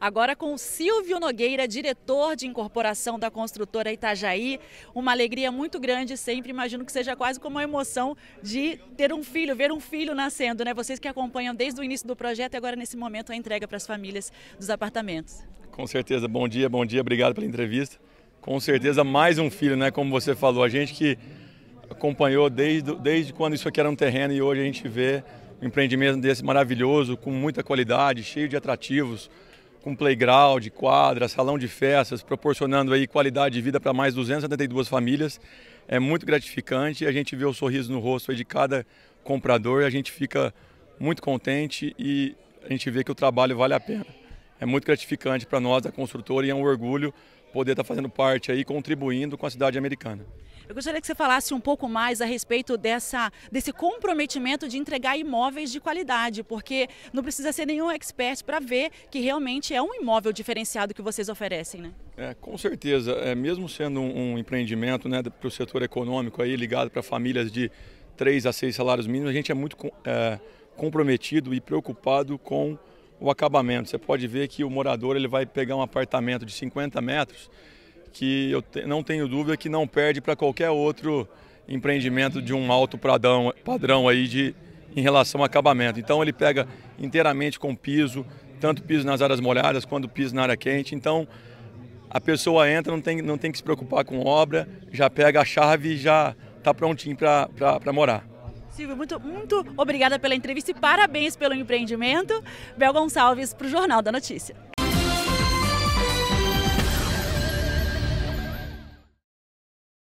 Agora com Silvio Nogueira, diretor de incorporação da construtora Itajaí. Uma alegria muito grande sempre. Imagino que seja quase como uma emoção de ter um filho, ver um filho nascendo, né? Vocês que acompanham desde o início do projeto e agora nesse momento a entrega para as famílias dos apartamentos. Com certeza. Bom dia, bom dia. Obrigado pela entrevista. Com certeza mais um filho, né? Como você falou, a gente que acompanhou desde, desde quando isso aqui era um terreno e hoje a gente vê um empreendimento desse maravilhoso, com muita qualidade, cheio de atrativos com playground, quadra, salão de festas, proporcionando aí qualidade de vida para mais 272 famílias. É muito gratificante, a gente vê o sorriso no rosto de cada comprador, a gente fica muito contente e a gente vê que o trabalho vale a pena. É muito gratificante para nós da construtora e é um orgulho poder estar tá fazendo parte aí, contribuindo com a cidade americana. Eu gostaria que você falasse um pouco mais a respeito dessa, desse comprometimento de entregar imóveis de qualidade, porque não precisa ser nenhum expert para ver que realmente é um imóvel diferenciado que vocês oferecem, né? É, com certeza. É, mesmo sendo um, um empreendimento né, para o setor econômico aí, ligado para famílias de três a seis salários mínimos, a gente é muito é, comprometido e preocupado com o acabamento. Você pode ver que o morador ele vai pegar um apartamento de 50 metros, que eu te, não tenho dúvida que não perde para qualquer outro empreendimento de um alto padrão, padrão aí de, em relação ao acabamento. Então ele pega inteiramente com piso, tanto piso nas áreas molhadas quanto piso na área quente. Então a pessoa entra, não tem, não tem que se preocupar com obra, já pega a chave e já está prontinho para morar. Silvio, muito, muito obrigada pela entrevista e parabéns pelo empreendimento. Bel Gonçalves para o Jornal da Notícia.